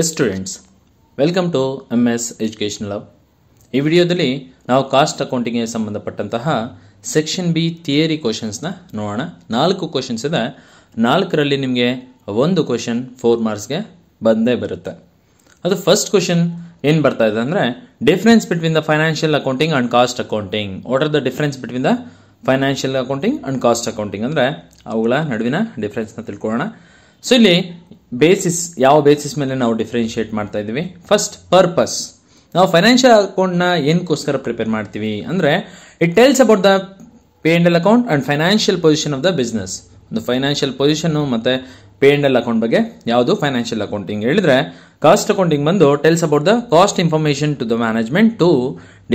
S students welcome to M S education love ಈ ವಿಡಿಯೋದಲ್ಲಿ ನಾವು ಕಾಸ್ಟ್ ಅಕೌಂಟಿಂಗ್ಗೆ ಸಂಬಂಧಪಟ್ಟಂತಹ ಸೆಕ್ಷನ್ ಬಿ ಥಿಯರಿ ಕ್ವಶನ್ಸ್ನ ನೋಡೋಣ ನಾಲ್ಕು ಕ್ವಶನ್ಸ್ ಇದೆ ನಾಲ್ಕರಲ್ಲಿ ನಿಮಗೆ ಒಂದು ಕ್ವಶನ್ ಫೋರ್ ಮಾರ್ಕ್ಸ್ಗೆ ಬಂದೇ ಬರುತ್ತೆ ಅದು ಫಸ್ಟ್ ಕ್ವಶನ್ ಏನು ಬರ್ತಾ ಇದೆ ಅಂದರೆ difference between the financial accounting and cost accounting what are the difference between the financial accounting and cost accounting ಅಂದರೆ ಅವುಗಳ ನಡುವಿನ ಡಿಫ್ರೆನ್ಸ್ನ ತಿಳ್ಕೊಳ್ಳೋಣ ಸೊ ಇಲ್ಲಿ ಬೇಸಿಸ್ ಯಾವ ಬೇಸಿಸ್ ಮೇಲೆ ನಾವು ಡಿಫ್ರೆನ್ಷಿಯೇಟ್ ಮಾಡ್ತಾ ಇದ್ದೀವಿ ಫಸ್ಟ್ ಪರ್ಪಸ್ ನಾವು ಫೈನಾನ್ಷಿಯಲ್ ಅಕೌಂಟ್ನ ಏನಕ್ಕೋಸ್ಕರ ಪ್ರಿಪೇರ್ ಮಾಡ್ತೀವಿ ಅಂದರೆ it tells about the P and L account and financial position of the business ಒಂದು ಫೈನಾನ್ಷಿಯಲ್ ಪೊಸಿಷನ್ ಮತ್ತು ಪೇ ಅಂಡ್ ಎಲ್ ಅಕೌಂಟ್ ಬಗ್ಗೆ ಯಾವುದು ಫೈನಾನ್ಷಿಯಲ್ ಅಕೌಂಟಿಂಗ್ ಹೇಳಿದ್ರೆ ಕಾಸ್ಟ್ ಅಕೌಂಟಿಂಗ್ ಬಂದು tells about the cost information to the management to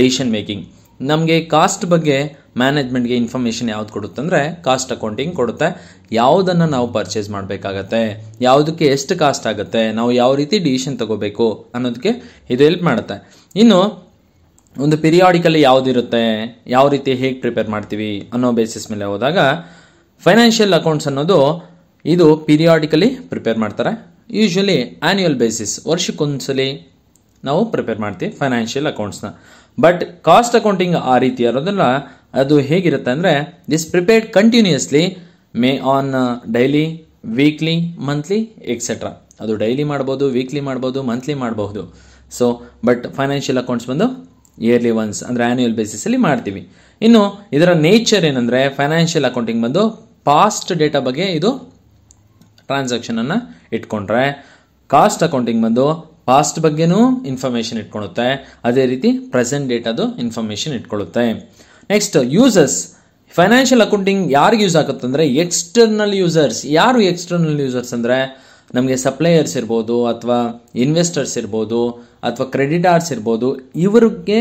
decision making ನಮಗೆ cost ಬಗ್ಗೆ ಮ್ಯಾನೇಜ್ಮೆಂಟ್ಗೆ information ಯಾವ್ದು ಕೊಡುತ್ತೆ ಅಂದರೆ ಕಾಸ್ಟ್ ಅಕೌಂಟಿಂಗ್ ಕೊಡುತ್ತೆ ಯಾವುದನ್ನು ನಾವು ಪರ್ಚೇಸ್ ಮಾಡಬೇಕಾಗತ್ತೆ ಯಾವುದಕ್ಕೆ ಎಷ್ಟು ಕಾಸ್ಟ್ ಆಗುತ್ತೆ ನಾವು ಯಾವ ರೀತಿ ಡಿಸಿಷನ್ ತಗೋಬೇಕು ಅನ್ನೋದಕ್ಕೆ ಇದು ಹೆಲ್ಪ್ ಮಾಡುತ್ತೆ ಇನ್ನು ಒಂದು ಪಿರಿಯಾಡಿಕಲಿ ಯಾವುದಿರುತ್ತೆ ಯಾವ ರೀತಿ ಹೇಗೆ ಪ್ರಿಪೇರ್ ಮಾಡ್ತೀವಿ ಅನ್ನೋ ಬೇಸಿಸ್ ಮೇಲೆ ಹೋದಾಗ ಫೈನಾನ್ಷಿಯಲ್ ಅಕೌಂಟ್ಸ್ ಅನ್ನೋದು ಇದು ಪಿರಿಯಾಡಿಕಲಿ ಪ್ರಿಪೇರ್ ಮಾಡ್ತಾರೆ ಯೂಶ್ವಲಿ ಆ್ಯನ್ಯುಯಲ್ ಬೇಸಿಸ್ ವರ್ಷಕ್ಕೊಂದ್ಸಲಿ ನಾವು ಪ್ರಿಪೇರ್ ಮಾಡ್ತೀವಿ ಫೈನಾನ್ಷಿಯಲ್ ಅಕೌಂಟ್ಸ್ನ ಬಟ್ ಕಾಸ್ಟ್ ಅಕೌಂಟಿಂಗ್ ಆ ರೀತಿ ಇರೋದಲ್ಲ ಅದು ಹೇಗಿರುತ್ತೆ ಅಂದರೆ this prepared continuously may on daily weekly monthly etcetera ಅದು ಡೈಲಿ ಮಾಡ್ಬೋದು ವೀಕ್ಲಿ ಮಾಡ್ಬೋದು ಮಂತ್ಲಿ ಮಾಡಬಹುದು ಸೊ ಬಟ್ ಫೈನಾನ್ಷಿಯಲ್ ಅಕೌಂಟ್ಸ್ ಬಂದು ಇಯರ್ಲಿ ಒನ್ಸ್ ಅಂದರೆ ಆ್ಯನ್ಯುವಲ್ ಬೇಸಿಸಲ್ಲಿ ಮಾಡ್ತೀವಿ ಇನ್ನು ಇದರ ನೇಚರ್ ಏನಂದರೆ ಫೈನಾನ್ಷಿಯಲ್ ಅಕೌಂಟಿಂಗ್ ಬಂದು ಪಾಸ್ಟ್ ಡೇಟಾ ಬಗ್ಗೆ ಇದು ಟ್ರಾನ್ಸಾಕ್ಷನನ್ನು ಇಟ್ಕೊಂಡ್ರೆ ಕಾಸ್ಟ್ ಅಕೌಂಟಿಂಗ್ ಬಂದು ಪಾಸ್ಟ್ ಬಗ್ಗೆನೂ ಇನ್ಫಾರ್ಮೇಶನ್ ಇಟ್ಕೊಳ್ಳುತ್ತೆ ಅದೇ ರೀತಿ ಪ್ರೆಸೆಂಟ್ ಡೇಟ್ ಅದು ಇನ್ಫಾರ್ಮೇಶನ್ ಇಟ್ಕೊಳ್ಳುತ್ತೆ ನೆಕ್ಸ್ಟ್ ಯೂಸಸ್ ಫೈನಾನ್ಷಿಯಲ್ ಅಕೌಂಟಿಂಗ್ ಯಾರಿಗೆ ಯೂಸ್ ಆಗುತ್ತೆ ಅಂದರೆ ಎಕ್ಸ್ಟರ್ನಲ್ ಯೂಸರ್ಸ್ ಯಾರು ಎಕ್ಸ್ಟರ್ನಲ್ ಯೂಸರ್ಸ್ ಅಂದರೆ ನಮಗೆ ಸಪ್ಲೈಯರ್ಸ್ ಇರ್ಬೋದು ಅಥವಾ ಇನ್ವೆಸ್ಟರ್ಸ್ ಇರ್ಬೋದು ಅಥವಾ ಕ್ರೆಡಿಟಾರ್ಸ್ ಇರ್ಬೋದು ಇವರಿಗೆ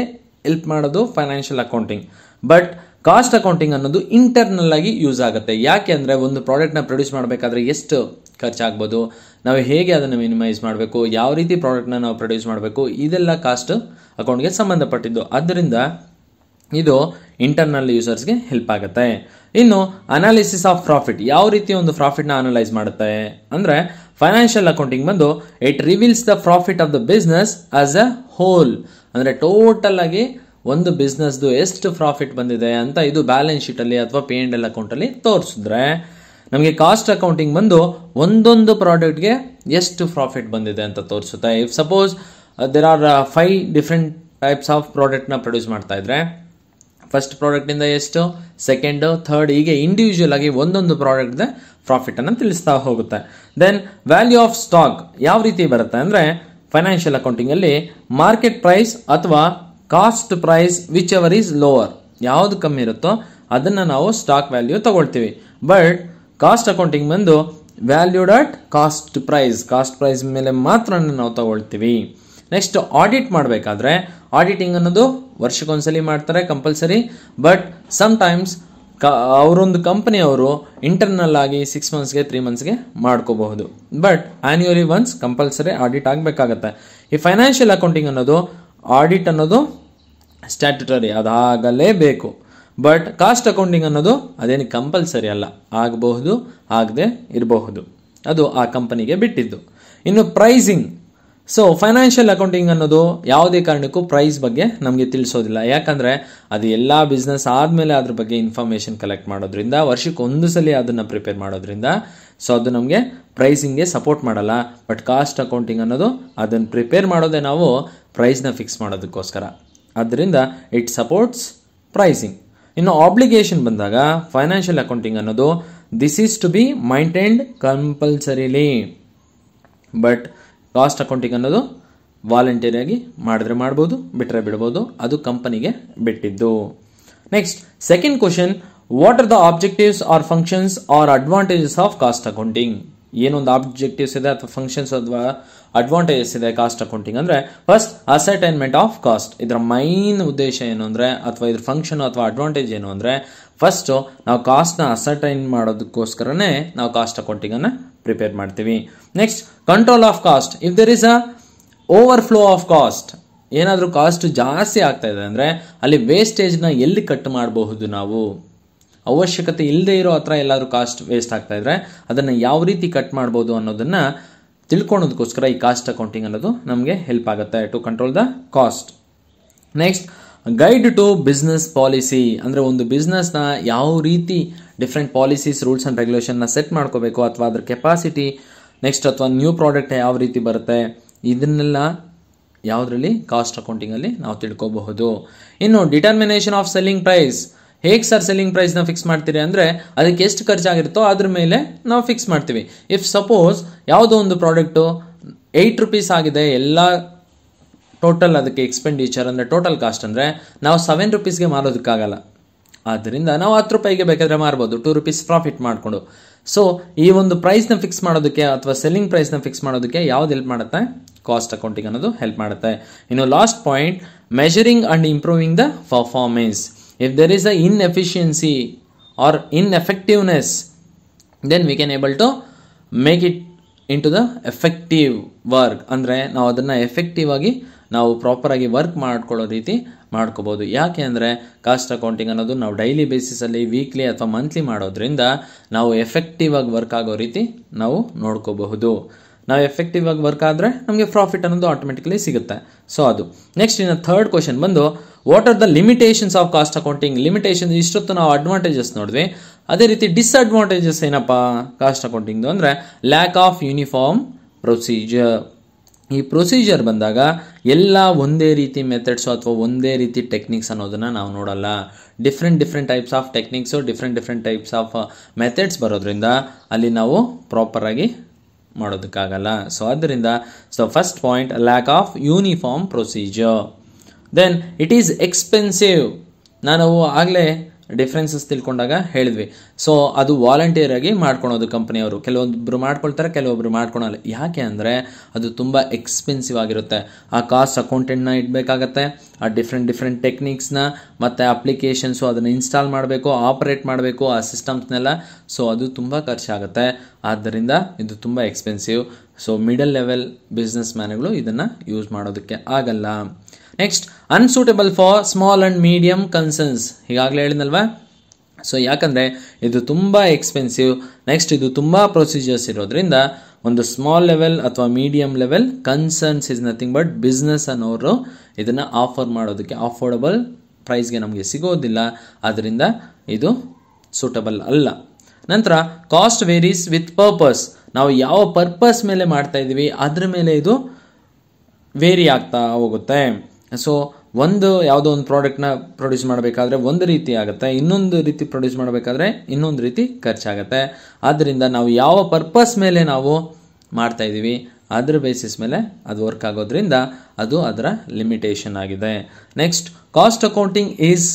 ಹೆಲ್ಪ್ ಮಾಡೋದು financial accounting but cost accounting ಅನ್ನೋದು ಇಂಟರ್ನಲ್ ಆಗಿ ಯೂಸ್ ಆಗುತ್ತೆ ಯಾಕೆ ಅಂದರೆ ಒಂದು ಪ್ರಾಡಕ್ಟ್ನ ಪ್ರೊಡ್ಯೂಸ್ ಮಾಡಬೇಕಾದ್ರೆ ಎಷ್ಟು ಖರ್ಚಾಗ್ಬೋದು ನಾವು ಹೇಗೆ ಅದನ್ನು ಮಿನಿಮೈಸ್ ಮಾಡಬೇಕು ಯಾವ ರೀತಿ ಪ್ರಾಡಕ್ಟ್ನ ನಾವು ಪ್ರೊಡ್ಯೂಸ್ ಮಾಡಬೇಕು ಇದೆಲ್ಲ ಕಾಸ್ಟ್ ಅಕೌಂಟ್ಗೆ ಸಂಬಂಧಪಟ್ಟಿದ್ದು ಆದ್ದರಿಂದ ಇದು ಇಂಟರ್ನಲ್ ಯೂಸರ್ಸ್ಗೆ ಹೆಲ್ಪ್ ಆಗುತ್ತೆ ಇನ್ನು ಅನಾಲಿಸಿಸ್ ಆಫ್ ಪ್ರಾಫಿಟ್ ಯಾವ ರೀತಿ ಒಂದು ಪ್ರಾಫಿಟ್ನ ಅನಲೈಸ್ ಮಾಡುತ್ತೆ ಅಂದರೆ ಫೈನಾನ್ಷಿಯಲ್ ಅಕೌಂಟಿಂಗ್ ಬಂದು it reveals the profit of the business as a whole ಅಂದರೆ ಟೋಟಲ್ ಆಗಿ ಒಂದು ಬಿಸ್ನೆಸ್ದು ಎಷ್ಟು ಪ್ರಾಫಿಟ್ ಬಂದಿದೆ ಅಂತ ಇದು ಬ್ಯಾಲೆನ್ಸ್ ಶೀಟಲ್ಲಿ ಅಥವಾ ಪೇ ಎಂಡ್ ಎಲ್ ಅಕೌಂಟಲ್ಲಿ ತೋರಿಸಿದ್ರೆ ನಮಗೆ ಕಾಸ್ಟ್ ಅಕೌಂಟಿಂಗ್ ಬಂದು ಒಂದೊಂದು ಪ್ರಾಡಕ್ಟ್ಗೆ ಎಷ್ಟು ಪ್ರಾಫಿಟ್ ಬಂದಿದೆ ಅಂತ ತೋರಿಸುತ್ತೆ if suppose there are five different types of ಪ್ರಾಡಕ್ಟ್ನ ಪ್ರೊಡ್ಯೂಸ್ ಮಾಡ್ತಾ ಇದ್ರೆ ಫಸ್ಟ್ ಪ್ರಾಡಕ್ಟಿಂದ ಎಷ್ಟು ಸೆಕೆಂಡು ಥರ್ಡ್ ಹೀಗೆ ಇಂಡಿವಿಜುವಲ್ ಆಗಿ ಒಂದೊಂದು ಪ್ರಾಫಿಟ್ ಅನ್ನು ತಿಳಿಸ್ತಾ ಹೋಗುತ್ತೆ ದೆನ್ ವ್ಯಾಲ್ಯೂ ಆಫ್ ಸ್ಟಾಕ್ ಯಾವ ರೀತಿ ಬರುತ್ತೆ ಅಂದರೆ ಫೈನಾನ್ಷಿಯಲ್ ಅಕೌಂಟಿಂಗಲ್ಲಿ ಮಾರ್ಕೆಟ್ ಪ್ರೈಸ್ ಅಥವಾ cost price whichever is lower ಯಾವುದು ಕಮ್ಮಿ ಇರುತ್ತೋ ಅದನ್ನು ನಾವು ಸ್ಟಾಕ್ ವ್ಯಾಲ್ಯೂ ತಗೊಳ್ತೀವಿ ಬಟ್ ಕಾಸ್ಟ್ ಅಕೌಂಟಿಂಗ್ ಬಂದು value dot cost price cost price ಮೇಲೆ ಮಾತ್ರ ನಾವು ತಗೊಳ್ತೀವಿ ನೆಕ್ಸ್ಟ್ ಆಡಿಟ್ ಮಾಡಬೇಕಾದ್ರೆ ಆಡಿಟಿಂಗ್ ಅನ್ನೋದು ವರ್ಷಕ್ಕೊಂದ್ಸಲಿ ಮಾಡ್ತಾರೆ ಕಂಪಲ್ಸರಿ ಬಟ್ ಸಮ್ಟೈಮ್ಸ್ ಕ ಅವರೊಂದು ಕಂಪನಿಯವರು ಇಂಟರ್ನಲ್ ಆಗಿ ಸಿಕ್ಸ್ ಮಂತ್ಸ್ಗೆ ತ್ರೀ ಮಂತ್ಸ್ಗೆ ಮಾಡ್ಕೋಬಹುದು but annually once compulsory audit ಆಗಬೇಕಾಗತ್ತೆ ಈ ಫೈನಾನ್ಷಿಯಲ್ ಅಕೌಂಟಿಂಗ್ ಅನ್ನೋದು ಆಡಿಟ್ ಅನ್ನೋದು ಸ್ಟ್ಯಾಟ್ಯುಟರಿ ಅದಾಗಲೇಬೇಕು ಬಟ್ ಕಾಸ್ಟ್ ಅಕೌಂಟಿಂಗ್ ಅನ್ನೋದು ಅದೇನು ಕಂಪಲ್ಸರಿ ಅಲ್ಲ ಆಗಬಹುದು ಆಗದೆ ಇರಬಹುದು ಅದು ಆ ಕಂಪನಿಗೆ ಬಿಟ್ಟಿದ್ದು ಇನ್ನು ಪ್ರೈಸಿಂಗ್ ಸೊ ಫೈನಾನ್ಷಿಯಲ್ ಅಕೌಂಟಿಂಗ್ ಅನ್ನೋದು ಯಾವುದೇ ಕಾರಣಕ್ಕೂ ಪ್ರೈಸ್ ಬಗ್ಗೆ ನಮಗೆ ತಿಳಿಸೋದಿಲ್ಲ ಯಾಕಂದರೆ ಅದು ಎಲ್ಲ ಬಿಸ್ನೆಸ್ ಆದಮೇಲೆ ಅದ್ರ ಬಗ್ಗೆ ಇನ್ಫಾರ್ಮೇಷನ್ ಕಲೆಕ್ಟ್ ಮಾಡೋದ್ರಿಂದ ವರ್ಷಕ್ಕೆ ಒಂದು ಸಲ ಅದನ್ನು ಪ್ರಿಪೇರ್ ಮಾಡೋದ್ರಿಂದ ಸೊ ಅದು ನಮಗೆ ಪ್ರೈಸಿಂಗ್ಗೆ ಸಪೋರ್ಟ್ ಮಾಡಲ್ಲ ಬಟ್ ಕಾಸ್ಟ್ ಅಕೌಂಟಿಂಗ್ ಅನ್ನೋದು ಅದನ್ನು ಪ್ರಿಪೇರ್ ಮಾಡೋದೇ ನಾವು ಪ್ರೈಸ್ನ ಫಿಕ್ಸ್ ಮಾಡೋದಕ್ಕೋಸ್ಕರ ಆದ್ದರಿಂದ ಇಟ್ ಸಪೋರ್ಟ್ಸ್ ಪ್ರೈಸಿಂಗ್ ಇನ್ನು ಆಬ್ಲಿಗೇಷನ್ ಬಂದಾಗ ಫೈನಾನ್ಷಿಯಲ್ ಅಕೌಂಟಿಂಗ್ ಅನ್ನೋದು this is to be maintained compulsorily but cost accounting ಅನ್ನೋದು ವಾಲಂಟಿಯರಿಯಾಗಿ ಮಾಡಿದ್ರೆ ಮಾಡ್ಬೋದು ಬಿಟ್ಟರೆ ಬಿಡ್ಬೋದು ಅದು ಕಂಪನಿಗೆ ಬಿಟ್ಟಿದ್ದು next second question what are the objectives or functions or advantages of cost accounting ಏನೊಂದು ಆಬ್ಜೆಕ್ಟಿವ್ಸ್ ಇದೆ ಅಥವಾ ಫಂಕ್ಷನ್ಸ್ ಅಥವಾ ಅಡ್ವಾಂಟೇಜಸ್ ಇದೆ ಕಾಸ್ಟ್ ಅಕೌಂಟಿಂಗ್ ಅಂದರೆ ಫಸ್ಟ್ ಅಸರ್ಟೈನ್ಮೆಂಟ್ ಆಫ್ ಕಾಸ್ಟ್ ಇದರ ಮೈನ್ ಉದ್ದೇಶ ಏನು ಅಂದರೆ ಅಥವಾ ಇದ್ರ ಫಂಕ್ಷನ್ ಅಥವಾ ಅಡ್ವಾಂಟೇಜ್ ಏನು ಅಂದರೆ ಫಸ್ಟು ನಾವು ಕಾಸ್ಟ್ನ ಅಸರ್ಟೈನ್ ಮಾಡೋದಕ್ಕೋಸ್ಕರನೇ ನಾವು ಕಾಸ್ಟ್ ಅಕೌಂಟಿಂಗನ್ನು ಪ್ರಿಪೇರ್ ಮಾಡ್ತೀವಿ next control of cost if there is a overflow of cost ಏನಾದರೂ ಕಾಸ್ಟ್ ಜಾಸ್ತಿ ಆಗ್ತಾ ಇದೆ ಅಂದರೆ ಅಲ್ಲಿ ವೇಸ್ಟೇಜ್ನ ಎಲ್ಲಿ ಕಟ್ ಮಾಡಬಹುದು ನಾವು ಅವಶ್ಯಕತೆ ಇಲ್ಲದೆ ಇರೋ ಹತ್ರ ಎಲ್ಲಾದರೂ ಕಾಸ್ಟ್ ವೇಸ್ಟ್ ಆಗ್ತಾ ಇದ್ರೆ ಅದನ್ನು ಯಾವ ರೀತಿ ಕಟ್ ಮಾಡ್ಬೋದು ಅನ್ನೋದನ್ನು ತಿಳ್ಕೊಳೋದಕ್ಕೋಸ್ಕರ ಈ ಕಾಸ್ಟ್ ಅಕೌಂಟಿಂಗ್ ಅನ್ನೋದು ನಮಗೆ ಹೆಲ್ಪ್ ಆಗುತ್ತೆ to control the cost next guide to business policy ಅಂದರೆ ಒಂದು ಬಿಸ್ನೆಸ್ನ ಯಾವ ರೀತಿ ಡಿಫ್ರೆಂಟ್ ಪಾಲಿಸೀಸ್ ರೂಲ್ಸ್ ಆ್ಯಂಡ್ ರೆಗ್ಯುಲೇಷನ್ನ ಸೆಟ್ ಮಾಡ್ಕೋಬೇಕು ಅಥವಾ ಅದರ ಕೆಪಾಸಿಟಿ ನೆಕ್ಸ್ಟ್ ಅಥವಾ ನ್ಯೂ ಪ್ರಾಡಕ್ಟ್ ಯಾವ ರೀತಿ ಬರುತ್ತೆ ಇದನ್ನೆಲ್ಲ ಯಾವುದರಲ್ಲಿ ಕಾಸ್ಟ್ ಅಕೌಂಟಿಂಗಲ್ಲಿ ನಾವು ತಿಳ್ಕೋಬಹುದು ಇನ್ನು ಡಿಟರ್ಮಿನೇಷನ್ ಆಫ್ ಸೆಲ್ಲಿಂಗ್ ಪ್ರೈಸ್ ಹೇಗೆ ಸರ್ ಸೆಲ್ಲಿಂಗ್ ಪ್ರೈಸ್ನ ಫಿಕ್ಸ್ ಮಾಡ್ತೀರಿ ಅಂದರೆ ಅದಕ್ಕೆ ಎಷ್ಟು ಖರ್ಚಾಗಿರುತ್ತೋ ಅದ್ರ ಮೇಲೆ ನಾವು ಫಿಕ್ಸ್ ಮಾಡ್ತೀವಿ ಇಫ್ ಸಪೋಸ್ ಯಾವುದೋ ಒಂದು ಪ್ರಾಡಕ್ಟು ಏಯ್ಟ್ ರುಪೀಸ್ ಆಗಿದೆ ಎಲ್ಲ ಟೋಟಲ್ ಅದಕ್ಕೆ ಎಕ್ಸ್ಪೆಂಡಿಚರ್ ಅಂದರೆ ಟೋಟಲ್ ಕಾಸ್ಟ್ ಅಂದರೆ ನಾವು ಸೆವೆನ್ ರುಪೀಸ್ಗೆ ಮಾರೋದಕ್ಕಾಗಲ್ಲ ಆದ್ದರಿಂದ ನಾವು ಹತ್ತು ರೂಪಾಯಿಗೆ ಬೇಕಾದರೆ ಮಾರ್ಬೋದು ಟು ರುಪೀಸ್ ಪ್ರಾಫಿಟ್ ಮಾಡಿಕೊಂಡು ಸೊ ಈ ಒಂದು ಪ್ರೈಸ್ನ ಫಿಕ್ಸ್ ಮಾಡೋದಕ್ಕೆ ಅಥವಾ ಸೆಲ್ಲಿಂಗ್ ಪ್ರೈಸ್ನ ಫಿಕ್ಸ್ ಮಾಡೋದಕ್ಕೆ ಯಾವ್ದು ಹೆಲ್ಪ್ ಮಾಡುತ್ತೆ ಕಾಸ್ಟ್ ಅಕೌಂಟಿಂಗ್ ಅನ್ನೋದು ಹೆಲ್ಪ್ ಮಾಡುತ್ತೆ ಇನ್ನು last point measuring and improving the performance if if there is a or or then we we can to to it in into the effective work ಅಂದರೆ ನಾವು ಅದನ್ನು effective ಆಗಿ ನಾವು ಪ್ರಾಪರಾಗಿ work ಮಾಡ್ಕೊಳ್ಳೋ ರೀತಿ ಮಾಡ್ಕೋಬೋದು ಯಾಕೆ ಅಂದರೆ ಕಾಸ್ಟ್ ಅಕೌಂಟಿಂಗ್ ಅನ್ನೋದು ನಾವು ಡೈಲಿ ಬೇಸಿಸಲ್ಲಿ ವೀಕ್ಲಿ ಅಥವಾ ಮಂತ್ಲಿ ಮಾಡೋದ್ರಿಂದ ನಾವು ಎಫೆಕ್ಟಿವ್ ಆಗಿ ವರ್ಕ್ ಆಗೋ ರೀತಿ ನಾವು ನೋಡ್ಕೋಬಹುದು ನಾವು ಎಫೆಕ್ಟಿವ್ ಆಗಿ ವರ್ಕ್ ಆದರೆ ನಮಗೆ ಪ್ರಾಫಿಟ್ ಅನ್ನೋದು ಆಟೋಮೆಟಿಕಲಿ ಸಿಗುತ್ತೆ ಸೊ ಅದು ನೆಕ್ಸ್ಟ್ ಇನ್ನು ಥರ್ಡ್ ಕ್ವಶನ್ ಬಂದು what are the limitations of cost accounting limitation ಇಷ್ಟೊತ್ತು ನಾವು ಅಡ್ವಾಂಟೇಜಸ್ ನೋಡಿದ್ವಿ ಅದೇ ರೀತಿ ಡಿಸ್ಅಡ್ವಾಂಟೇಜಸ್ ಏನಪ್ಪ ಕಾಸ್ಟ್ ಅಕೌಂಟಿಂಗ್ದು ಅಂದರೆ ಲ್ಯಾಕ್ ಆಫ್ ಯೂನಿಫಾರ್ಮ್ ಪ್ರೊಸೀಜರ್ ಈ ಪ್ರೊಸೀಜರ್ ಬಂದಾಗ ಎಲ್ಲ ಒಂದೇ ರೀತಿ ಮೆಥಡ್ಸು ಅಥವಾ ಒಂದೇ ರೀತಿ ಟೆಕ್ನಿಕ್ಸ್ ಅನ್ನೋದನ್ನು ನಾವು ನೋಡಲ್ಲ different different types of techniques different different types of methods ಬರೋದ್ರಿಂದ ಅಲ್ಲಿ ನಾವು ಪ್ರಾಪರಾಗಿ ಮಾಡೋದಕ್ಕಾಗಲ್ಲ ಸೊ ಅದರಿಂದ so first point lack of uniform procedure then it is expensive ನಾನು ಆಗಲೇ ಡಿಫ್ರೆನ್ಸಸ್ ತಿಳ್ಕೊಂಡಾಗ ಹೇಳಿದ್ವಿ ಸೊ ಅದು ವಾಲಂಟಿಯರ್ ಆಗಿ ಮಾಡ್ಕೊಳೋದು ಕಂಪ್ನಿಯವರು ಕೆಲವೊಬ್ಬರು ಮಾಡ್ಕೊಳ್ತಾರೆ ಕೆಲವೊಬ್ರು ಮಾಡ್ಕೊಳಲ್ಲ ಯಾಕೆ ಅಂದರೆ ಅದು ತುಂಬ ಎಕ್ಸ್ಪೆನ್ಸಿವ್ ಆಗಿರುತ್ತೆ ಆ ಕಾಸ್ಟ್ ಅಕೌಂಟೆಂಟ್ನ ಇಡಬೇಕಾಗತ್ತೆ ಆ ಡಿಫ್ರೆಂಟ್ ಡಿಫ್ರೆಂಟ್ ಟೆಕ್ನಿಕ್ಸ್ನ ಮತ್ತು ಅಪ್ಲಿಕೇಶನ್ಸು ಅದನ್ನು ಇನ್ಸ್ಟಾಲ್ ಮಾಡಬೇಕು ಆಪ್ರೇಟ್ ಮಾಡಬೇಕು ಆ ಸಿಸ್ಟಮ್ಸ್ನೆಲ್ಲ ಸೊ ಅದು ತುಂಬ ಖರ್ಚಾಗುತ್ತೆ ಆದ್ದರಿಂದ ಇದು ತುಂಬ expensive so middle level business ಮ್ಯಾನ್ಗಳು ಇದನ್ನು ಯೂಸ್ ಮಾಡೋದಕ್ಕೆ ಆಗಲ್ಲ next unsuitable for small and medium concerns ಈಗಾಗಲೇ ಹೇಳಿದ್ನಲ್ವಾ ಸೊ ಯಾಕಂದರೆ ಇದು ತುಂಬ ಎಕ್ಸ್ಪೆನ್ಸಿವ್ ನೆಕ್ಸ್ಟ್ ಇದು ತುಂಬ ಪ್ರೊಸೀಜರ್ಸ್ ಇರೋದ್ರಿಂದ ಒಂದು ಸ್ಮಾಲ್ ಲೆವೆಲ್ ಅಥವಾ medium level concerns is nothing but business ಅನ್ನೋರು ಇದನ್ನು ಆಫರ್ ಮಾಡೋದಕ್ಕೆ ಅಫೋರ್ಡಬಲ್ ಪ್ರೈಸ್ಗೆ ನಮಗೆ ಸಿಗೋದಿಲ್ಲ ಆದ್ದರಿಂದ ಇದು ಸೂಟಬಲ್ ಅಲ್ಲ ನಂತರ ಕಾಸ್ಟ್ ವೇರೀಸ್ ವಿತ್ ಪರ್ಪಸ್ ನಾವು ಯಾವ ಪರ್ಪಸ್ ಮೇಲೆ ಮಾಡ್ತಾ ಇದ್ದೀವಿ ಅದ್ರ ಮೇಲೆ ಇದು ವೇರಿ ಆಗ್ತಾ ಹೋಗುತ್ತೆ ಸೊ ಒಂದು ಯಾವುದೋ ಒಂದು ಪ್ರಾಡಕ್ಟ್ನ ಪ್ರೊಡ್ಯೂಸ್ ಮಾಡಬೇಕಾದ್ರೆ ಒಂದು ರೀತಿ ಆಗುತ್ತೆ ಇನ್ನೊಂದು ರೀತಿ ಪ್ರೊಡ್ಯೂಸ್ ಮಾಡಬೇಕಾದ್ರೆ ಇನ್ನೊಂದು ರೀತಿ ಖರ್ಚಾಗುತ್ತೆ ಆದ್ದರಿಂದ ನಾವು ಯಾವ ಪರ್ಪಸ್ ಮೇಲೆ ನಾವು ಮಾಡ್ತಾ ಇದ್ದೀವಿ ಅದರ ಬೇಸಿಸ್ ಮೇಲೆ ಅದು ವರ್ಕ್ ಆಗೋದ್ರಿಂದ ಅದು ಅದರ ಲಿಮಿಟೇಷನ್ ಆಗಿದೆ next cost accounting is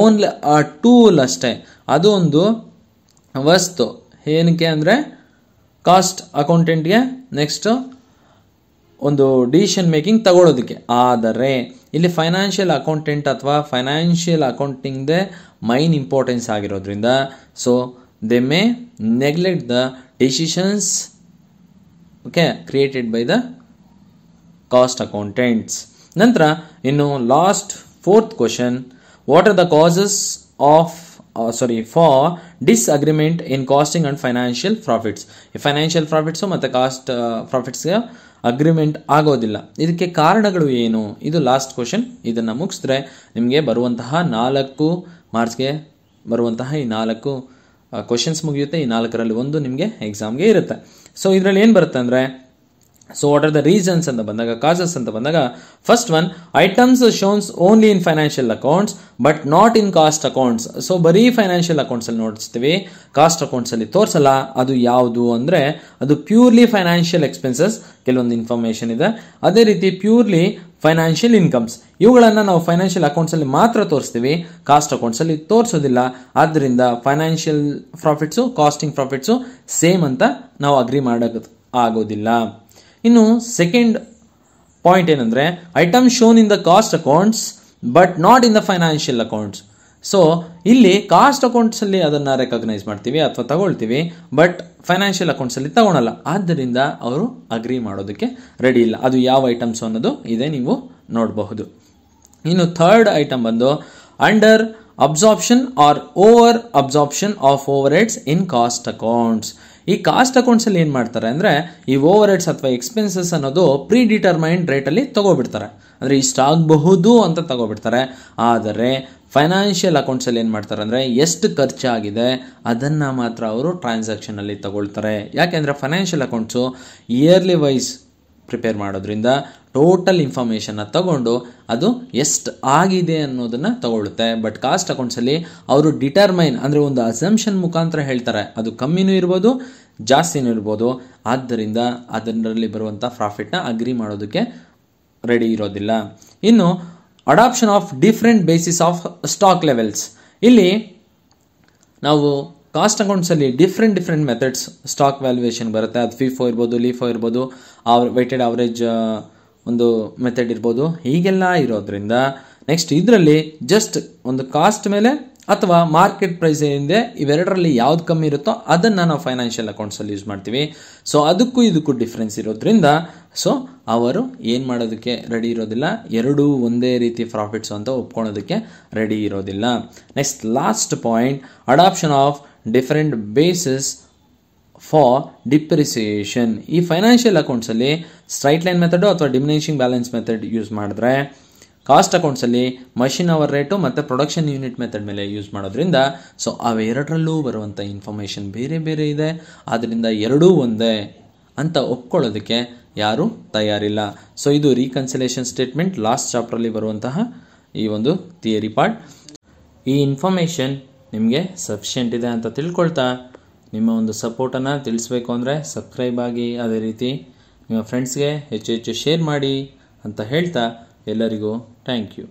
only a tool ಅಷ್ಟೇ ಅದು ಒಂದು ವಸ್ತು ಏನಕ್ಕೆ ಅಂದರೆ ಕಾಸ್ಟ್ ಅಕೌಂಟೆಂಟ್ಗೆ ನೆಕ್ಸ್ಟು ಒಂದು ಡಿಸಿಷನ್ ಮೇಕಿಂಗ್ ತಗೊಳ್ಳೋದಕ್ಕೆ ಆದರೆ ಇಲ್ಲಿ ಫೈನಾನ್ಷಿಯಲ್ ಅಕೌಂಟೆಂಟ್ ಅಥವಾ ಫೈನಾನ್ಷಿಯಲ್ ಅಕೌಂಟಿಂಗ್ದೇ ಮೈನ್ ಇಂಪಾರ್ಟೆನ್ಸ್ ಆಗಿರೋದ್ರಿಂದ so they may neglect the decisions okay created by the cost accountants ನಂತರ ಇನ್ನು last fourth question what are the causes of sorry for disagreement in costing and financial profits ಈ financial profits ಮತ್ತು cost ಪ್ರಾಫಿಟ್ಸ್ಗೆ agreement ಆಗೋದಿಲ್ಲ ಇದಕ್ಕೆ ಕಾರಣಗಳು ಏನು ಇದು last question ಇದನ್ನು ಮುಗಿಸಿದ್ರೆ ನಿಮಗೆ ಬರುವಂತಹ ನಾಲ್ಕು ಮಾರ್ಚ್ಗೆ ಬರುವಂತಹ ಈ ನಾಲ್ಕು ಕ್ವಶನ್ಸ್ ಮುಗಿಯುತ್ತೆ ಈ ನಾಲ್ಕರಲ್ಲಿ ಒಂದು ನಿಮಗೆ ಎಕ್ಸಾಮ್ಗೆ ಇರುತ್ತೆ ಸೊ ಇದರಲ್ಲಿ ಏನು ಬರುತ್ತೆ ಅಂದರೆ so what are the reasons ಅಂತ ಬಂದಾಗ ಕಾಸಸ್ ಅಂತ ಬಂದಾಗ first one items shown only in financial accounts but not in cost accounts so ಬರೀ ಫೈನಾನ್ಷಿಯಲ್ ಅಕೌಂಟ್ಸ್ ಅಲ್ಲಿ ನೋಡಿಸ್ತೀವಿ ಕಾಸ್ಟ್ ಅಕೌಂಟ್ಸ್ ಅಲ್ಲಿ ತೋರಿಸಲ್ಲ ಅದು ಯಾವುದು ಅಂದ್ರೆ ಅದು ಪ್ಯೂರ್ಲಿ ಫೈನಾನ್ಷಿಯಲ್ ಎಕ್ಸ್ಪೆನ್ಸಸ್ ಕೆಲವೊಂದು ಇನ್ಫಾರ್ಮೇಷನ್ ಇದೆ ಅದೇ ರೀತಿ ಪ್ಯೂರ್ಲಿ ಫೈನಾನ್ಷಿಯಲ್ ಇನ್ಕಮ್ಸ್ ಇವುಗಳನ್ನು ನಾವು ಫೈನಾನ್ಷಿಯಲ್ ಅಕೌಂಟ್ಸ್ ಅಲ್ಲಿ ಮಾತ್ರ ತೋರಿಸ್ತೀವಿ ಕಾಸ್ಟ್ ಅಕೌಂಟ್ಸ್ ಅಲ್ಲಿ ತೋರಿಸೋದಿಲ್ಲ ಆದ್ದರಿಂದ financial profits costing profits same ಅಂತ ನಾವು ಅಗ್ರಿ ಮಾಡೋದು ಆಗೋದಿಲ್ಲ ಇನ್ನು ಸೆಕೆಂಡ್ ಪಾಯಿಂಟ್ ಏನಂದರೆ item shown in the cost accounts but not in the financial accounts so ಇಲ್ಲಿ ಕಾಸ್ಟ್ ಅಕೌಂಟ್ಸಲ್ಲಿ ಅದನ್ನು ರೆಕಗ್ನೈಸ್ ಮಾಡ್ತೀವಿ ಅಥವಾ ತಗೊಳ್ತೀವಿ ಬಟ್ ಫೈನಾನ್ಷಿಯಲ್ ಅಕೌಂಟ್ಸಲ್ಲಿ ತಗೊಳಲ್ಲ ಆದ್ದರಿಂದ ಅವರು ಅಗ್ರಿ ಮಾಡೋದಕ್ಕೆ ರೆಡಿ ಇಲ್ಲ ಅದು ಯಾವ ಐಟಮ್ಸ್ ಅನ್ನೋದು ಇದೆ ನೀವು ನೋಡಬಹುದು ಇನ್ನು ಥರ್ಡ್ ಐಟಮ್ ಬಂದು under absorption or over absorption of overheads in cost accounts ಈ ಕಾಸ್ಟ್ ಅಕೌಂಟ್ಸಲ್ಲಿ ಏನು ಮಾಡ್ತಾರೆ ಅಂದರೆ ಈ ಓವರ್ ಹೆಡ್ಸ್ ಅಥವಾ ಎಕ್ಸ್ಪೆನ್ಸಸ್ ಅನ್ನೋದು ಪ್ರೀ ಡಿಟರ್ಮೈನ್ಡ್ ರೇಟಲ್ಲಿ ತಗೋಬಿಡ್ತಾರೆ ಅಂದರೆ ಇಷ್ಟಾಗಬಹುದು ಅಂತ ತಗೋಬಿಡ್ತಾರೆ ಆದರೆ ಫೈನಾನ್ಷಿಯಲ್ ಅಕೌಂಟ್ಸಲ್ಲಿ ಏನು ಮಾಡ್ತಾರೆ ಅಂದರೆ ಎಷ್ಟು ಖರ್ಚಾಗಿದೆ ಅದನ್ನು ಮಾತ್ರ ಅವರು ಟ್ರಾನ್ಸಾಕ್ಷನಲ್ಲಿ ತಗೊಳ್ತಾರೆ ಯಾಕೆಂದರೆ financial accounts yearly wise prepare ಮಾಡೋದ್ರಿಂದ ಟೋಟಲ್ ಇನ್ಫಾರ್ಮೇಷನ್ನ ತಗೊಂಡು ಅದು ಎಷ್ಟು ಆಗಿದೆ ಅನ್ನೋದನ್ನು ತಗೊಳ್ಳುತ್ತೆ ಬಟ್ ಕಾಸ್ಟ್ ಅಕೌಂಟ್ಸಲ್ಲಿ ಅವರು ಡಿಟರ್ಮೈನ್ ಅಂದರೆ ಒಂದು ಅಸಂಪ್ಷನ್ ಮುಖಾಂತರ ಹೇಳ್ತಾರೆ ಅದು ಕಮ್ಮಿನೂ ಇರ್ಬೋದು ಜಾಸ್ತಿನೂ ಇರ್ಬೋದು ಆದ್ದರಿಂದ ಅದರಲ್ಲಿ ಬರುವಂಥ ಪ್ರಾಫಿಟ್ನ ಅಗ್ರಿ ಮಾಡೋದಕ್ಕೆ ರೆಡಿ ಇರೋದಿಲ್ಲ ಇನ್ನು adoption of different basis of stock levels ಇಲ್ಲಿ ನಾವು ಕಾಸ್ಟ್ ಅಕೌಂಟ್ಸಲ್ಲಿ different different methods stock valuation ಬರುತ್ತೆ ಅದು ಫಿಫೋ ಇರ್ಬೋದು ಲೀಫೋ e ಇರ್ಬೋದು ಅವ್ರ ವೆಯ್ಟೆಡ್ ಅವರೇಜ್ ಒಂದು ಮೆಥಡ್ ಇರ್ಬೋದು ಹೀಗೆಲ್ಲ ಇರೋದ್ರಿಂದ ನೆಕ್ಸ್ಟ್ ಇದರಲ್ಲಿ ಜಸ್ಟ್ ಒಂದು ಕಾಸ್ಟ್ ಮೇಲೆ ಅಥವಾ ಮಾರ್ಕೆಟ್ ಪ್ರೈಸ್ ಏನಿದೆ ಇವೆರಡರಲ್ಲಿ ಯಾವ್ದು ಕಮ್ಮಿ ಇರುತ್ತೋ ಅದನ್ನು ನಾವು ಫೈನಾನ್ಷಿಯಲ್ ಅಕೌಂಟ್ಸಲ್ಲಿ ಯೂಸ್ ಮಾಡ್ತೀವಿ ಸೊ ಅದಕ್ಕೂ ಇದಕ್ಕೂ ಡಿಫ್ರೆನ್ಸ್ ಇರೋದ್ರಿಂದ ಸೊ ಅವರು ಏನು ಮಾಡೋದಕ್ಕೆ ರೆಡಿ ಇರೋದಿಲ್ಲ ಎರಡೂ ಒಂದೇ ರೀತಿ ಪ್ರಾಫಿಟ್ಸ್ ಅಂತ ಒಪ್ಕೊಳ್ಳೋದಕ್ಕೆ ರೆಡಿ ಇರೋದಿಲ್ಲ next last point adoption of different basis for depreciation ಈ ಫೈನಾನ್ಷಿಯಲ್ ಅಕೌಂಟ್ಸಲ್ಲಿ ಸ್ಟ್ರೈಟ್ ಲೈನ್ ಮೆಥಡು ಅಥವಾ ಡಿಮಿನಿಷಿಂಗ್ ಬ್ಯಾಲೆನ್ಸ್ ಮೆಥಡ್ ಯೂಸ್ ಮಾಡಿದ್ರೆ ಕಾಸ್ಟ್ ಅಕೌಂಟ್ಸಲ್ಲಿ ಮಷಿನ್ ಅವರ್ ರೇಟು ಮತ್ತು ಪ್ರೊಡಕ್ಷನ್ ಯೂನಿಟ್ ಮೆಥಡ್ ಮೇಲೆ ಯೂಸ್ ಮಾಡೋದ್ರಿಂದ ಸೊ ಅವೆರಡರಲ್ಲೂ ಬರುವಂಥ ಇನ್ಫಾರ್ಮೇಷನ್ ಬೇರೆ ಬೇರೆ ಇದೆ ಆದ್ದರಿಂದ ಎರಡೂ ಒಂದೇ ಅಂತ ಒಪ್ಕೊಳ್ಳೋದಕ್ಕೆ ಯಾರೂ ತಯಾರಿಲ್ಲ ಸೊ ಇದು ರೀಕನ್ಸಿಲೇಷನ್ ಸ್ಟೇಟ್ಮೆಂಟ್ ಲಾಸ್ಟ್ ಚಾಪ್ಟ್ರಲ್ಲಿ ಬರುವಂತಹ ಈ ಒಂದು ಥಿಯರಿ ಪಾರ್ಟ್ ಈ ಇನ್ಫಾರ್ಮೇಷನ್ ನಿಮಗೆ ಸಫಿಷಿಯೆಂಟ್ ಇದೆ ಅಂತ ತಿಳ್ಕೊಳ್ತಾ ನಿಮ್ಮ ಒಂದು ಸಪೋರ್ಟನ್ನು ತಿಳಿಸ್ಬೇಕು ಅಂದರೆ ಸಬ್ಸ್ಕ್ರೈಬ್ ಆಗಿ ಅದೇ ರೀತಿ ನಿಮ್ಮ ಫ್ರೆಂಡ್ಸ್ಗೆ ಹೆಚ್ಚು ಹೆಚ್ಚು ಶೇರ್ ಮಾಡಿ ಅಂತ ಹೇಳ್ತಾ ಎಲ್ಲರಿಗೂ ಥ್ಯಾಂಕ್ ಯು